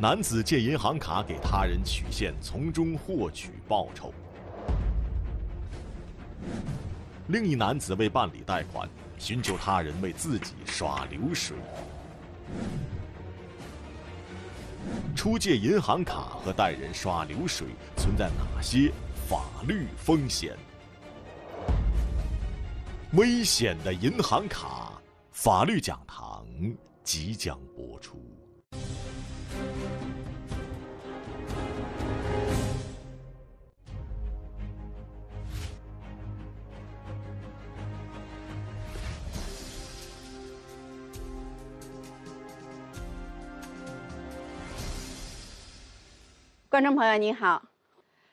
男子借银行卡给他人取现，从中获取报酬；另一男子为办理贷款，寻求他人为自己刷流水。出借银行卡和代人刷流水存在哪些法律风险？危险的银行卡，法律讲堂即将播出。观众朋友您好，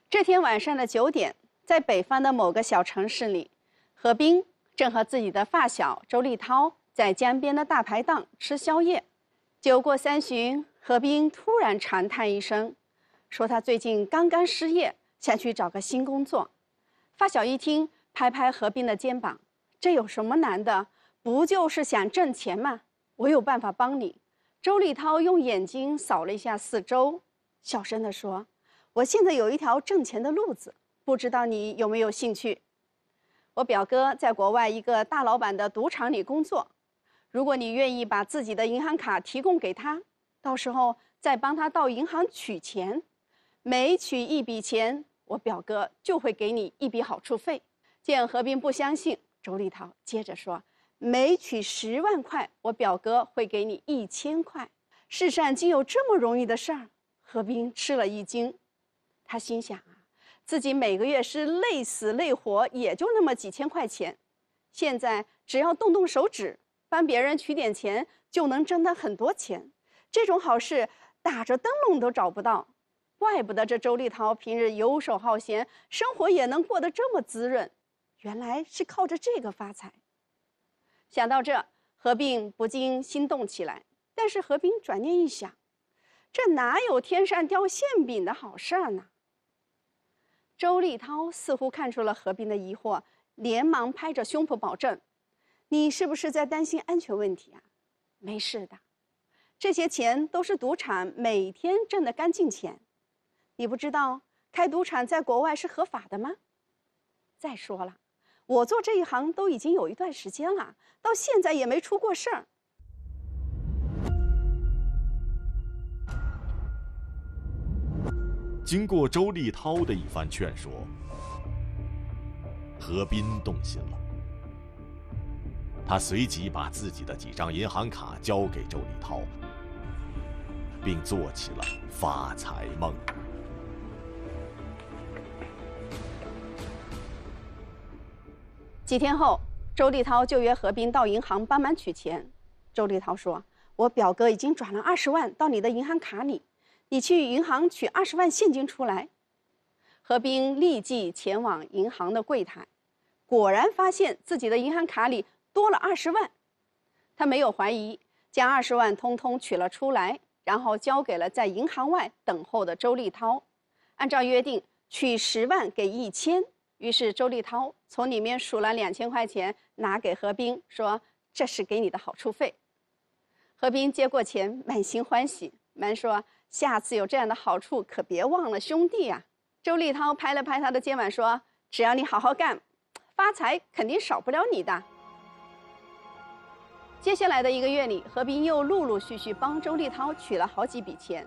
这天晚上的九点，在北方的某个小城市里，何冰正和自己的发小周立涛在江边的大排档吃宵夜。酒过三巡，何冰突然长叹一声，说：“他最近刚刚失业，想去找个新工作。”发小一听，拍拍何冰的肩膀：“这有什么难的？不就是想挣钱吗？我有办法帮你。”周立涛用眼睛扫了一下四周。小声地说：“我现在有一条挣钱的路子，不知道你有没有兴趣？我表哥在国外一个大老板的赌场里工作，如果你愿意把自己的银行卡提供给他，到时候再帮他到银行取钱，每取一笔钱，我表哥就会给你一笔好处费。见何冰不相信，周立涛接着说：‘每取十万块，我表哥会给你一千块。’世上竟有这么容易的事儿？”何冰吃了一惊，他心想啊，自己每个月是累死累活，也就那么几千块钱，现在只要动动手指，帮别人取点钱，就能挣到很多钱。这种好事打着灯笼都找不到，怪不得这周丽桃平日游手好闲，生活也能过得这么滋润，原来是靠着这个发财。想到这，何冰不禁心动起来。但是何冰转念一想。这哪有天上掉馅饼的好事儿呢？周立涛似乎看出了何冰的疑惑，连忙拍着胸脯保证：“你是不是在担心安全问题啊？没事的，这些钱都是赌场每天挣的干净钱。你不知道开赌场在国外是合法的吗？再说了，我做这一行都已经有一段时间了，到现在也没出过事儿。”经过周立涛的一番劝说，何斌动心了。他随即把自己的几张银行卡交给周立涛，并做起了发财梦。几天后，周立涛就约何斌到银行帮忙取钱。周立涛说：“我表哥已经转了二十万到你的银行卡里。”你去银行取二十万现金出来。何冰立即前往银行的柜台，果然发现自己的银行卡里多了二十万。他没有怀疑，将二十万通通取了出来，然后交给了在银行外等候的周立涛。按照约定，取十万给一千，于是周立涛从里面数了两千块钱，拿给何冰说：“这是给你的好处费。”何冰接过钱，满心欢喜，忙说。下次有这样的好处，可别忘了兄弟呀！周立涛拍了拍他的肩膀说：“只要你好好干，发财肯定少不了你的。”接下来的一个月里，何斌又陆陆续续帮周立涛取了好几笔钱。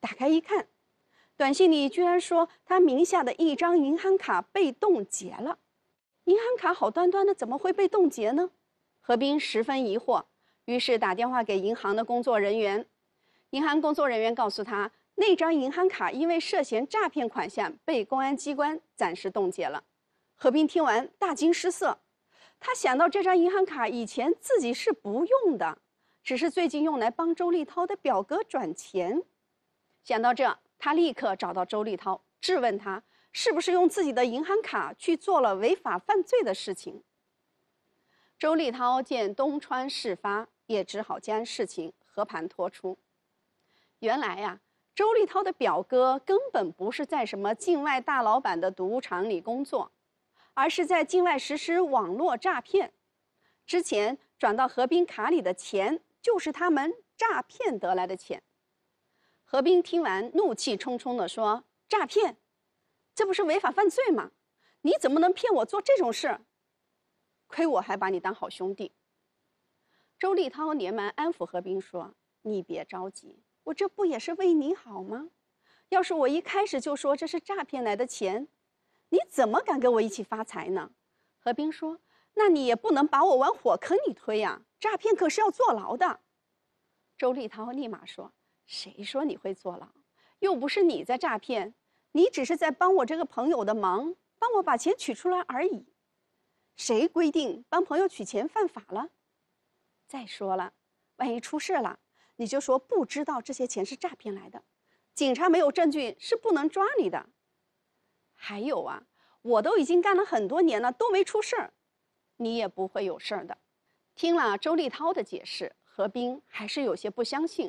打开一看，短信里居然说他名下的一张银行卡被冻结了。银行卡好端端的，怎么会被冻结呢？何斌十分疑惑，于是打电话给银行的工作人员。银行工作人员告诉他，那张银行卡因为涉嫌诈骗款项，被公安机关暂时冻结了。何斌听完大惊失色，他想到这张银行卡以前自己是不用的，只是最近用来帮周立涛的表哥转钱。想到这，他立刻找到周立涛，质问他是不是用自己的银行卡去做了违法犯罪的事情。周立涛见东窗事发，也只好将事情和盘托出。原来呀，周立涛的表哥根本不是在什么境外大老板的赌场里工作，而是在境外实施网络诈骗。之前转到何冰卡里的钱，就是他们诈骗得来的钱。何冰听完，怒气冲冲地说：“诈骗，这不是违法犯罪吗？你怎么能骗我做这种事？亏我还把你当好兄弟。”周立涛连忙安抚何冰说：“你别着急，我这不也是为你好吗？要是我一开始就说这是诈骗来的钱，你怎么敢跟我一起发财呢？”何冰说：“那你也不能把我往火坑里推呀！诈骗可是要坐牢的。”周立涛立马说。谁说你会坐牢？又不是你在诈骗，你只是在帮我这个朋友的忙，帮我把钱取出来而已。谁规定帮朋友取钱犯法了？再说了，万一出事了，你就说不知道这些钱是诈骗来的，警察没有证据是不能抓你的。还有啊，我都已经干了很多年了，都没出事儿，你也不会有事儿的。听了周立涛的解释，何冰还是有些不相信。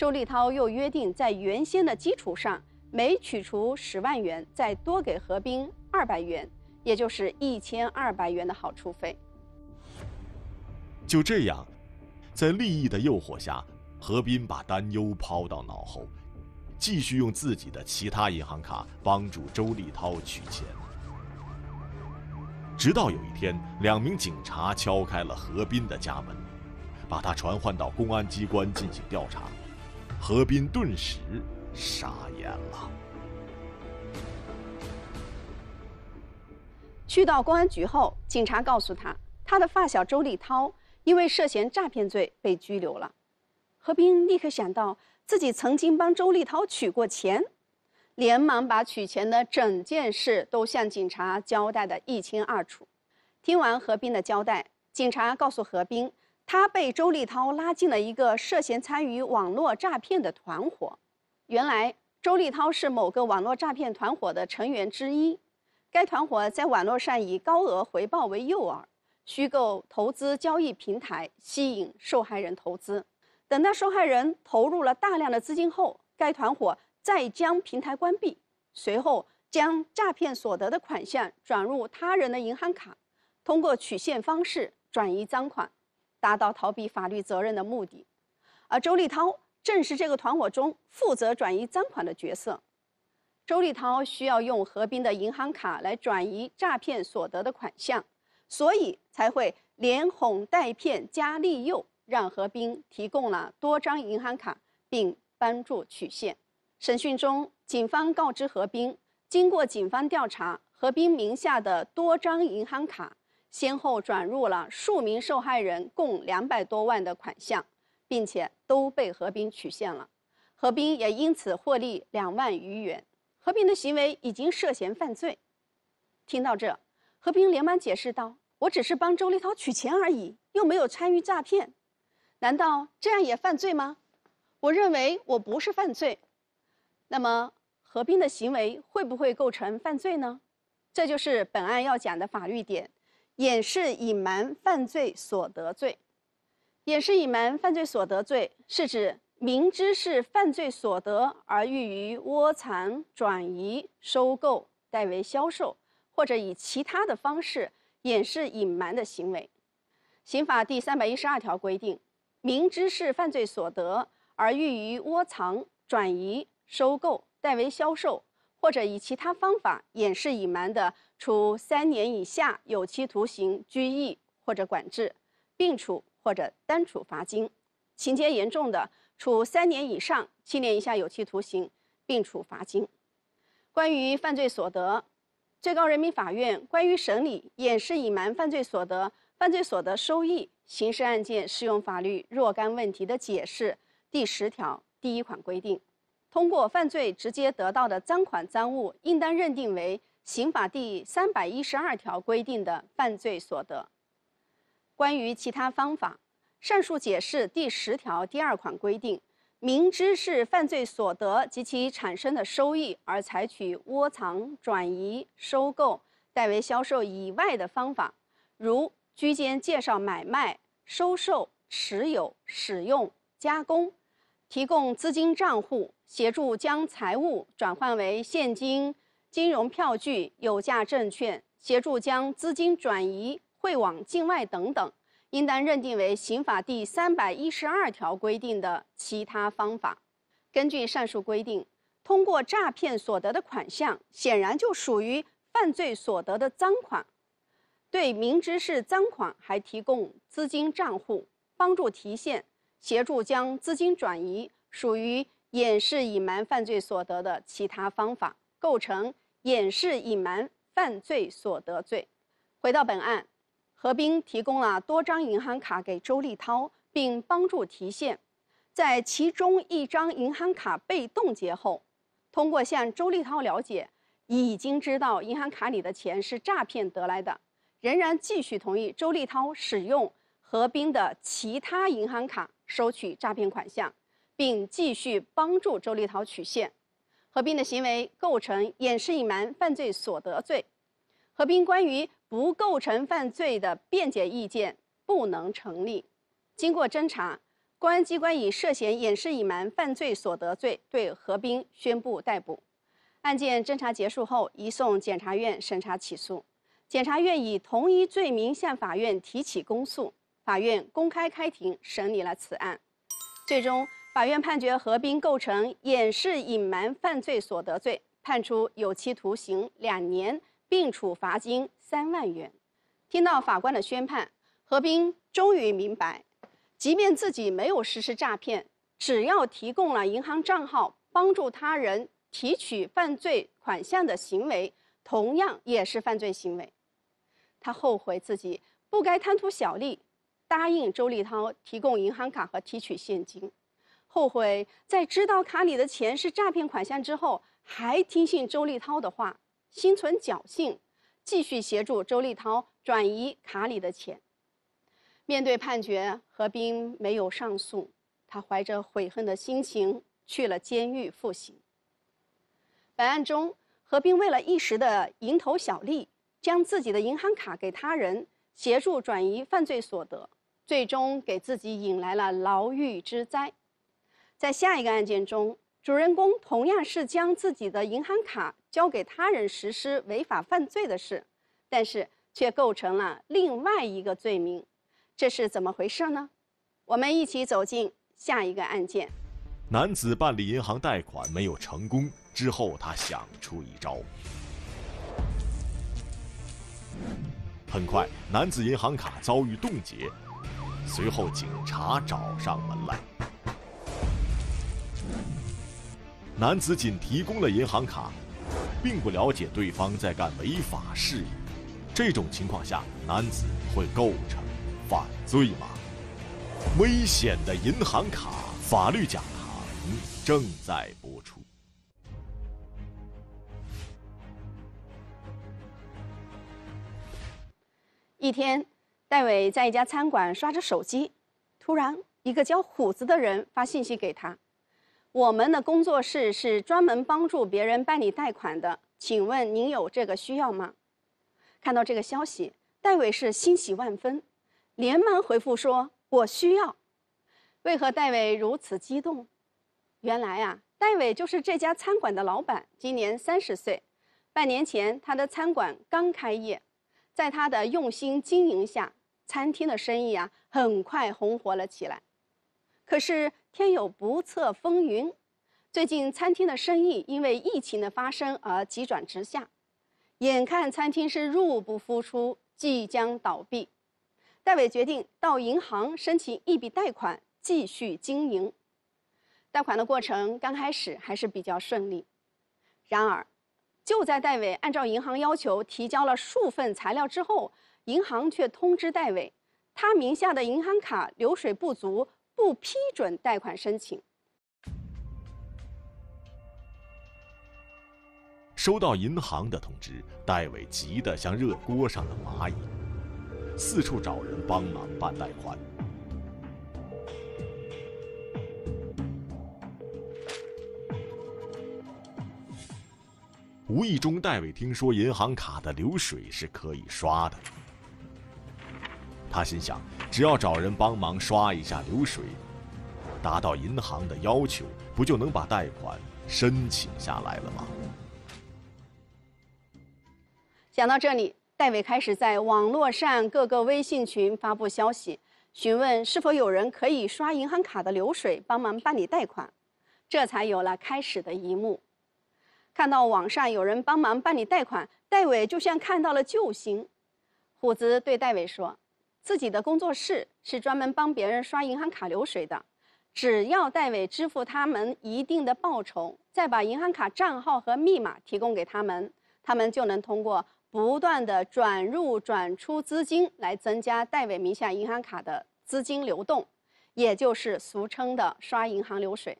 周立涛又约定，在原先的基础上，每取出十万元，再多给何斌二百元，也就是一千二百元的好处费。就这样，在利益的诱惑下，何斌把担忧抛到脑后，继续用自己的其他银行卡帮助周立涛取钱。直到有一天，两名警察敲开了何斌的家门，把他传唤到公安机关进行调查。何斌顿时傻眼了。去到公安局后，警察告诉他，他的发小周立涛因为涉嫌诈骗罪被拘留了。何斌立刻想到自己曾经帮周立涛取过钱，连忙把取钱的整件事都向警察交代的一清二楚。听完何斌的交代，警察告诉何斌。他被周立涛拉进了一个涉嫌参与网络诈骗的团伙。原来，周立涛是某个网络诈骗团伙的成员之一。该团伙在网络上以高额回报为诱饵，虚构投资交易平台，吸引受害人投资。等到受害人投入了大量的资金后，该团伙再将平台关闭，随后将诈骗所得的款项转入他人的银行卡，通过取现方式转移赃款。达到逃避法律责任的目的，而周立涛正是这个团伙中负责转移赃款的角色。周立涛需要用何冰的银行卡来转移诈骗所得的款项，所以才会连哄带骗加利诱，让何冰提供了多张银行卡，并帮助取现。审讯中，警方告知何冰，经过警方调查，何冰名下的多张银行卡。先后转入了数名受害人共两百多万的款项，并且都被何冰取现了。何冰也因此获利两万余元。何冰的行为已经涉嫌犯罪。听到这，何冰连忙解释道：“我只是帮周立涛取钱而已，又没有参与诈骗，难道这样也犯罪吗？”我认为我不是犯罪。那么何冰的行为会不会构成犯罪呢？这就是本案要讲的法律点。掩饰、隐瞒犯罪所得罪，掩饰、隐瞒犯罪所得罪是指明知是犯罪所得而欲于窝藏、转移、收购、代为销售，或者以其他的方式掩饰、隐瞒的行为。刑法第三百一十二条规定，明知是犯罪所得而欲于窝藏、转移、收购、代为销售。或者以其他方法掩饰、隐瞒的，处三年以下有期徒刑、拘役或者管制，并处或者单处罚金；情节严重的，处三年以上七年以下有期徒刑，并处罚金。关于犯罪所得，最高人民法院关于审理掩饰、隐瞒犯罪所得、犯罪所得收益刑事案件适用法律若干问题的解释第十条第一款规定。通过犯罪直接得到的赃款赃物，应当认定为刑法第三百一十二条规定的犯罪所得。关于其他方法，上述解释第十条第二款规定：明知是犯罪所得及其产生的收益，而采取窝藏、转移、收购、代为销售以外的方法，如居间介绍、买卖、收受、持有、使用、加工、提供资金账户。协助将财物转换为现金、金融票据、有价证券，协助将资金转移汇往境外等等，应当认定为刑法第三百一十二条规定的其他方法。根据上述规定，通过诈骗所得的款项显然就属于犯罪所得的赃款。对明知是赃款还提供资金账户、帮助提现、协助将资金转移，属于。掩饰、隐瞒犯罪所得的其他方法，构成掩饰、隐瞒犯罪所得罪。回到本案，何冰提供了多张银行卡给周立涛，并帮助提现。在其中一张银行卡被冻结后，通过向周立涛了解，已经知道银行卡里的钱是诈骗得来的，仍然继续同意周立涛使用何冰的其他银行卡收取诈骗款项。并继续帮助周立涛取现，何冰的行为构成掩饰隐瞒犯罪所得罪。何冰关于不构成犯罪的辩解意见不能成立。经过侦查，公安机关以涉嫌掩饰隐瞒犯罪所得罪对何冰宣布逮捕。案件侦查结束后，移送检察院审查起诉。检察院以同一罪名向法院提起公诉。法院公开开庭审理了此案，最终。法院判决何斌构成掩饰隐瞒犯罪所得罪，判处有期徒刑两年，并处罚金三万元。听到法官的宣判，何斌终于明白，即便自己没有实施诈骗，只要提供了银行账号帮助他人提取犯罪款项的行为，同样也是犯罪行为。他后悔自己不该贪图小利，答应周立涛提供银行卡和提取现金。后悔在知道卡里的钱是诈骗款项之后，还听信周立涛的话，心存侥幸，继续协助周立涛转移卡里的钱。面对判决，何冰没有上诉，他怀着悔恨的心情去了监狱服刑。本案中，何冰为了一时的蝇头小利，将自己的银行卡给他人，协助转移犯罪所得，最终给自己引来了牢狱之灾。在下一个案件中，主人公同样是将自己的银行卡交给他人实施违法犯罪的事，但是却构成了另外一个罪名，这是怎么回事呢？我们一起走进下一个案件。男子办理银行贷款没有成功之后，他想出一招。很快，男子银行卡遭遇冻结，随后警察找上门来。男子仅提供了银行卡，并不了解对方在干违法事宜。这种情况下，男子会构成犯罪吗？危险的银行卡，法律讲堂正在播出。一天，戴伟在一家餐馆刷着手机，突然，一个叫虎子的人发信息给他。我们的工作室是专门帮助别人办理贷款的，请问您有这个需要吗？看到这个消息，戴伟是欣喜万分，连忙回复说：“我需要。”为何戴伟如此激动？原来啊，戴伟就是这家餐馆的老板，今年三十岁。半年前，他的餐馆刚开业，在他的用心经营下，餐厅的生意啊，很快红火了起来。可是天有不测风云，最近餐厅的生意因为疫情的发生而急转直下，眼看餐厅是入不敷出，即将倒闭。戴伟决定到银行申请一笔贷款继续经营。贷款的过程刚开始还是比较顺利，然而，就在戴伟按照银行要求提交了数份材料之后，银行却通知戴伟，他名下的银行卡流水不足。不批准贷款申请。收到银行的通知，戴伟急得像热锅上的蚂蚁，四处找人帮忙办贷款。无意中，戴伟听说银行卡的流水是可以刷的，他心想。只要找人帮忙刷一下流水，达到银行的要求，不就能把贷款申请下来了吗？讲到这里，戴伟开始在网络上各个微信群发布消息，询问是否有人可以刷银行卡的流水，帮忙办理贷款，这才有了开始的一幕。看到网上有人帮忙办理贷款，戴伟就像看到了救星。虎子对戴伟说。自己的工作室是专门帮别人刷银行卡流水的，只要戴伟支付他们一定的报酬，再把银行卡账号和密码提供给他们，他们就能通过不断的转入转出资金来增加戴伟名下银行卡的资金流动，也就是俗称的刷银行流水。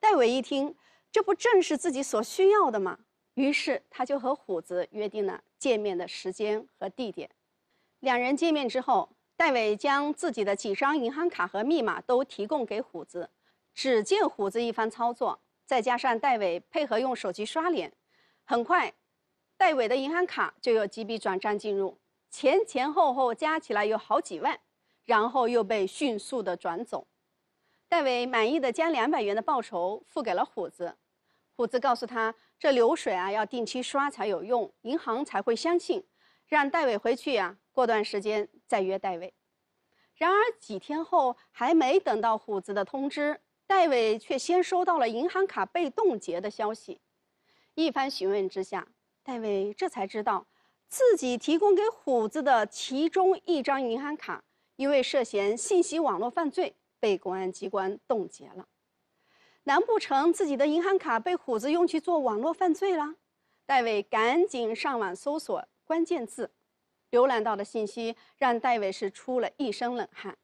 戴伟一听，这不正是自己所需要的吗？于是他就和虎子约定了见面的时间和地点。两人见面之后，戴伟将自己的几张银行卡和密码都提供给虎子。只见虎子一番操作，再加上戴伟配合用手机刷脸，很快，戴伟的银行卡就有几笔转账进入，前前后后加起来有好几万，然后又被迅速的转走。戴伟满意的将两百元的报酬付给了虎子。虎子告诉他：“这流水啊，要定期刷才有用，银行才会相信。”让戴伟回去啊，过段时间再约戴伟。然而几天后，还没等到虎子的通知，戴伟却先收到了银行卡被冻结的消息。一番询问之下，戴伟这才知道，自己提供给虎子的其中一张银行卡，因为涉嫌信息网络犯罪，被公安机关冻结了。难不成自己的银行卡被虎子用去做网络犯罪了？戴伟赶紧上网搜索。关键字，浏览到的信息让戴维是出了一身冷汗。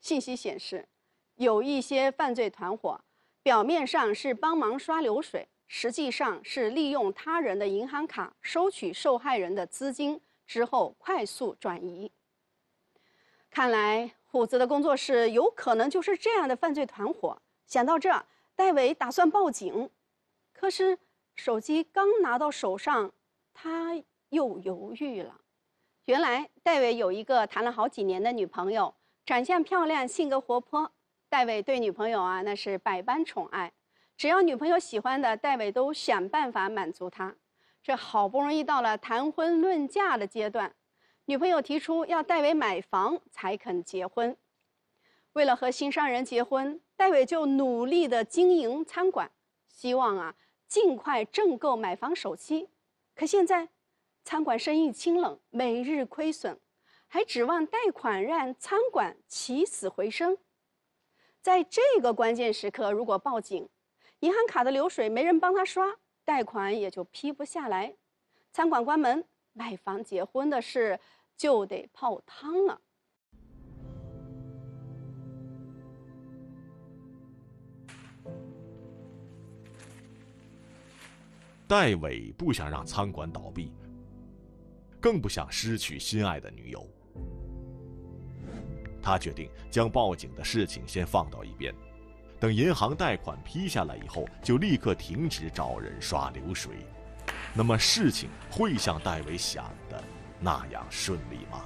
信息显示，有一些犯罪团伙表面上是帮忙刷流水，实际上是利用他人的银行卡收取受害人的资金之后快速转移。看来虎子的工作室有可能就是这样的犯罪团伙。想到这，戴维打算报警，可是手机刚拿到手上，他。又犹豫了。原来戴伟有一个谈了好几年的女朋友，长相漂亮，性格活泼。戴伟对女朋友啊那是百般宠爱，只要女朋友喜欢的，戴伟都想办法满足她。这好不容易到了谈婚论嫁的阶段，女朋友提出要戴伟买房才肯结婚。为了和心上人结婚，戴伟就努力的经营餐馆，希望啊尽快挣够买房首期。可现在，餐馆生意清冷，每日亏损，还指望贷款让餐馆起死回生。在这个关键时刻，如果报警，银行卡的流水没人帮他刷，贷款也就批不下来。餐馆关门，买房结婚的事就得泡汤了。戴伟不想让餐馆倒闭。更不想失去心爱的女友，他决定将报警的事情先放到一边，等银行贷款批下来以后，就立刻停止找人刷流水。那么事情会像戴维想的那样顺利吗？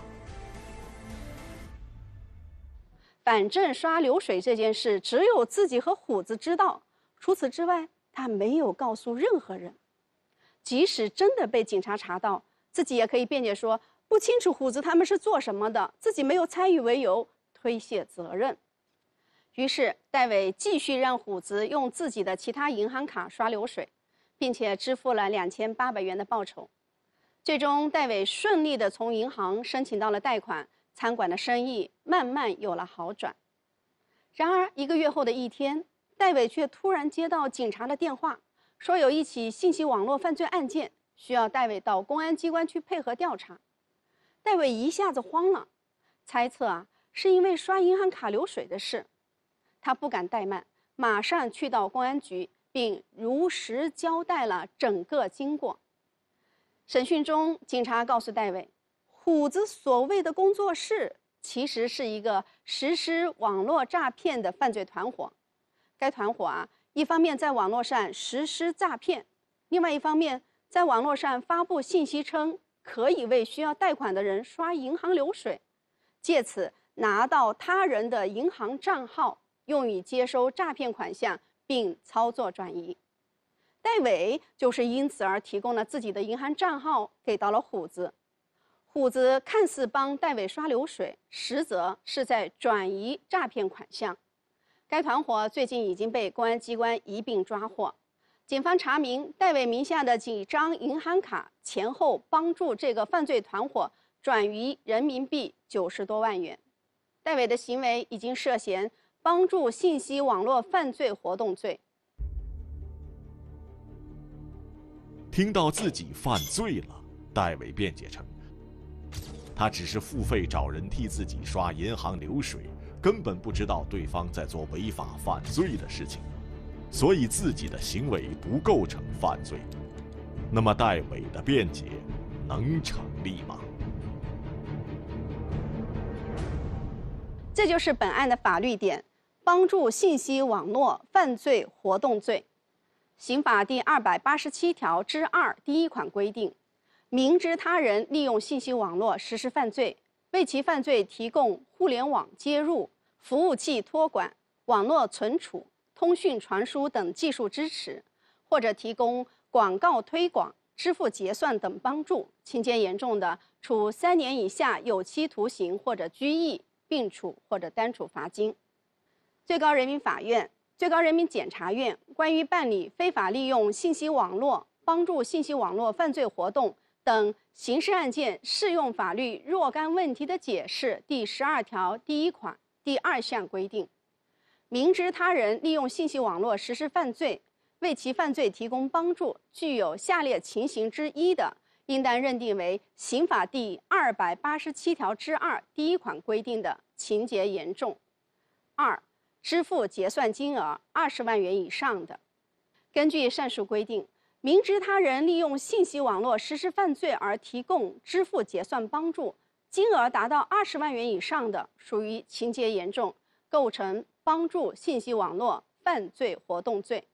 反正刷流水这件事只有自己和虎子知道，除此之外，他没有告诉任何人。即使真的被警察查到。自己也可以辩解说不清楚虎子他们是做什么的，自己没有参与为由推卸责任。于是戴伟继续让虎子用自己的其他银行卡刷流水，并且支付了两千八百元的报酬。最终，戴伟顺利地从银行申请到了贷款，餐馆的生意慢慢有了好转。然而，一个月后的一天，戴伟却突然接到警察的电话，说有一起信息网络犯罪案件。需要戴伟到公安机关去配合调查，戴伟一下子慌了，猜测啊是因为刷银行卡流水的事，他不敢怠慢，马上去到公安局，并如实交代了整个经过。审讯中，警察告诉戴伟，虎子所谓的工作室其实是一个实施网络诈骗的犯罪团伙，该团伙啊一方面在网络上实施诈骗，另外一方面。在网络上发布信息称，可以为需要贷款的人刷银行流水，借此拿到他人的银行账号，用于接收诈骗款项并操作转移。戴伟就是因此而提供了自己的银行账号给到了虎子，虎子看似帮戴伟刷流水，实则是在转移诈骗款项。该团伙最近已经被公安机关一并抓获。警方查明，戴伟名下的几张银行卡前后帮助这个犯罪团伙转移人民币九十多万元。戴伟的行为已经涉嫌帮助信息网络犯罪活动罪。听到自己犯罪了，戴伟辩解称，他只是付费找人替自己刷银行流水，根本不知道对方在做违法犯罪的事情。所以自己的行为不构成犯罪，那么戴伟的辩解能成立吗？这就是本案的法律点：帮助信息网络犯罪活动罪，刑法第二百八十七条之二第一款规定，明知他人利用信息网络实施犯罪，为其犯罪提供互联网接入、服务器托管、网络存储。通讯传输等技术支持，或者提供广告推广、支付结算等帮助，情节严重的，处三年以下有期徒刑或者拘役，并处或者单处罚金。最高人民法院、最高人民检察院关于办理非法利用信息网络、帮助信息网络犯罪活动等刑事案件适用法律若干问题的解释第十二条第一款第二项规定。明知他人利用信息网络实施犯罪，为其犯罪提供帮助，具有下列情形之一的，应当认定为刑法第二百八十七条之二第一款规定的情节严重：二、支付结算金额二十万元以上的。根据上述规定，明知他人利用信息网络实施犯罪而提供支付结算帮助，金额达到二十万元以上的，属于情节严重，构成。帮助信息网络犯罪活动罪，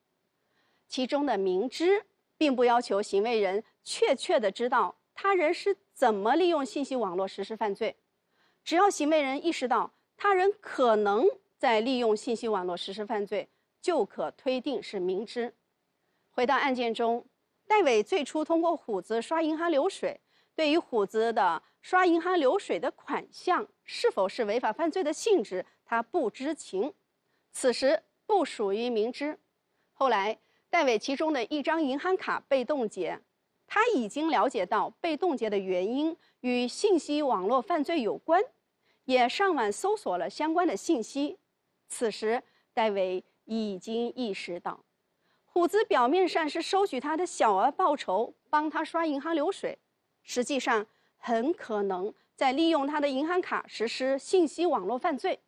其中的明知，并不要求行为人确切地知道他人是怎么利用信息网络实施犯罪，只要行为人意识到他人可能在利用信息网络实施犯罪，就可推定是明知。回到案件中，戴伟最初通过虎子刷银行流水，对于虎子的刷银行流水的款项是否是违法犯罪的性质。他不知情，此时不属于明知。后来，戴伟其中的一张银行卡被冻结，他已经了解到被冻结的原因与信息网络犯罪有关，也上网搜索了相关的信息。此时，戴伟已经意识到，虎子表面上是收取他的小额报酬，帮他刷银行流水，实际上很可能在利用他的银行卡实施信息网络犯罪。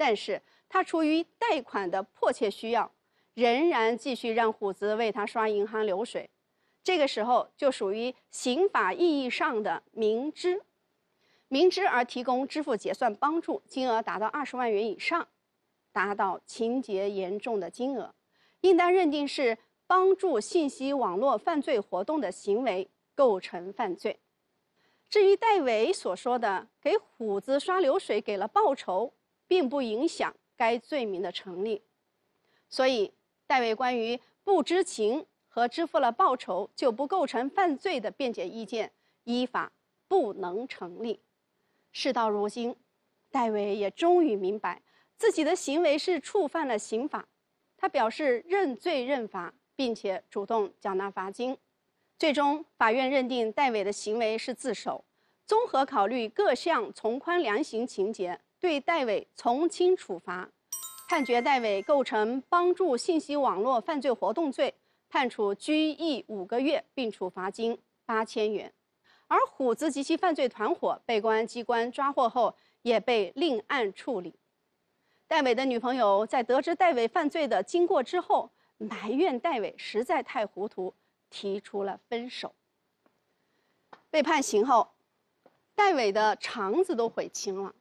但是他出于贷款的迫切需要，仍然继续让虎子为他刷银行流水，这个时候就属于刑法意义上的明知，明知而提供支付结算帮助，金额达到二十万元以上，达到情节严重的金额，应当认定是帮助信息网络犯罪活动的行为构成犯罪。至于戴伟所说的给虎子刷流水给了报酬。并不影响该罪名的成立，所以戴伟关于不知情和支付了报酬就不构成犯罪的辩解意见，依法不能成立。事到如今，戴伟也终于明白自己的行为是触犯了刑法，他表示认罪认罚，并且主动缴纳罚金。最终，法院认定戴伟的行为是自首，综合考虑各项从宽量刑情节。对戴伟从轻处罚，判决戴伟构成帮助信息网络犯罪活动罪，判处拘役五个月，并处罚金八千元。而虎子及其犯罪团伙被公安机关抓获后，也被另案处理。戴伟的女朋友在得知戴伟犯罪的经过之后，埋怨戴伟实在太糊涂，提出了分手。被判刑后，戴伟的肠子都悔青了。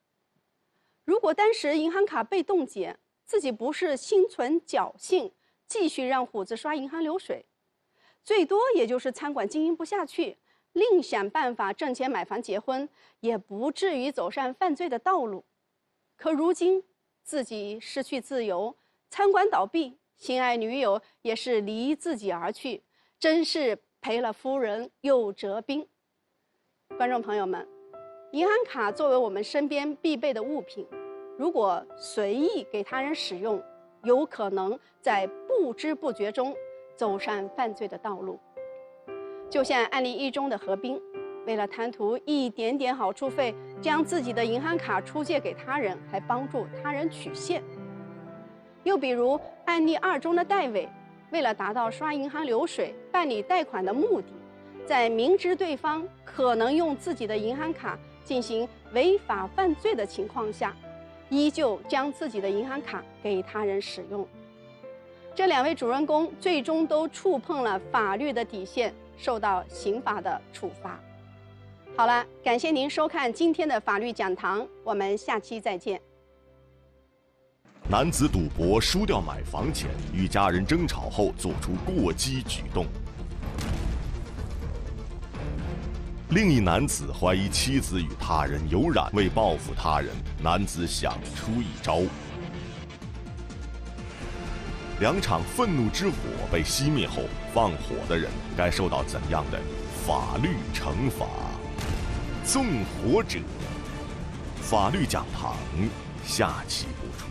如果当时银行卡被冻结，自己不是心存侥幸，继续让虎子刷银行流水，最多也就是餐馆经营不下去，另想办法挣钱买房结婚，也不至于走上犯罪的道路。可如今，自己失去自由，餐馆倒闭，心爱女友也是离自己而去，真是赔了夫人又折兵。观众朋友们。银行卡作为我们身边必备的物品，如果随意给他人使用，有可能在不知不觉中走上犯罪的道路。就像案例一中的何冰，为了贪图一点点好处费，将自己的银行卡出借给他人，还帮助他人取现。又比如案例二中的戴伟，为了达到刷银行流水、办理贷款的目的，在明知对方可能用自己的银行卡。进行违法犯罪的情况下，依旧将自己的银行卡给他人使用。这两位主人公最终都触碰了法律的底线，受到刑法的处罚。好了，感谢您收看今天的法律讲堂，我们下期再见。男子赌博输掉买房钱，与家人争吵后做出过激举动。另一男子怀疑妻子与他人有染，为报复他人，男子想出一招。两场愤怒之火被熄灭后，放火的人该受到怎样的法律惩罚？纵火者，法律讲堂下期播出。